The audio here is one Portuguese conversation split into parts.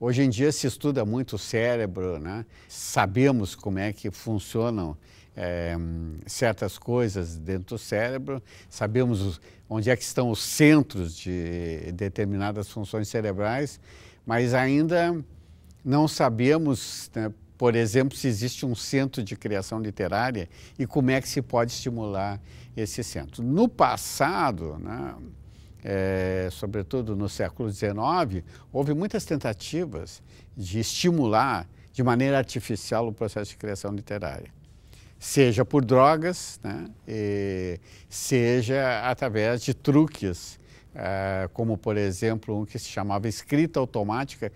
Hoje em dia se estuda muito o cérebro, né? sabemos como é que funcionam é, certas coisas dentro do cérebro, sabemos onde é que estão os centros de determinadas funções cerebrais, mas ainda não sabemos, né, por exemplo, se existe um centro de criação literária e como é que se pode estimular esse centro. No passado, né, é, sobretudo no século XIX, houve muitas tentativas de estimular de maneira artificial o processo de criação literária. Seja por drogas, né, seja através de truques, é, como por exemplo um que se chamava escrita automática,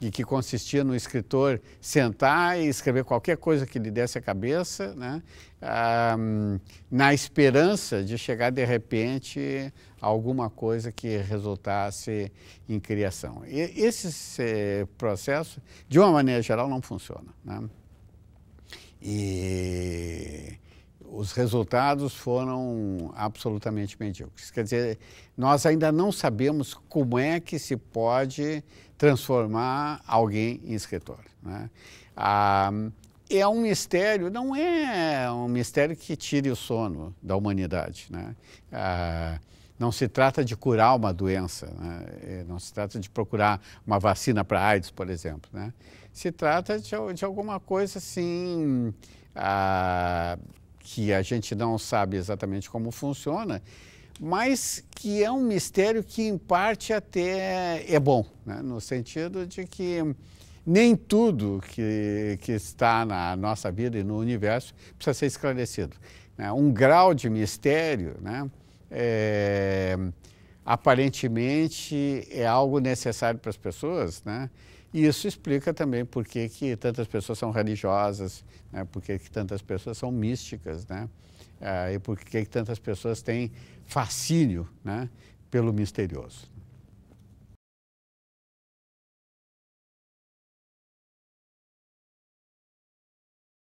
e que consistia no escritor sentar e escrever qualquer coisa que lhe desse a cabeça, né? Ah, na esperança de chegar de repente a alguma coisa que resultasse em criação. E esse eh, processo, de uma maneira geral, não funciona. Né? E os resultados foram absolutamente medíocres. Quer dizer, nós ainda não sabemos como é que se pode transformar alguém em escritor. Né? Ah, é um mistério, não é um mistério que tire o sono da humanidade. Né? Ah, não se trata de curar uma doença, né? É, não se trata de procurar uma vacina para AIDS, por exemplo. Né? Se trata de, de alguma coisa assim. Ah, que a gente não sabe exatamente como funciona, mas que é um mistério que, em parte, até é bom, né? no sentido de que nem tudo que, que está na nossa vida e no universo precisa ser esclarecido. Né? Um grau de mistério, né? é, aparentemente, é algo necessário para as pessoas, né? E isso explica também por que, que tantas pessoas são religiosas, né? por que, que tantas pessoas são místicas, né? Ah, e por que, que tantas pessoas têm fascínio né? pelo misterioso.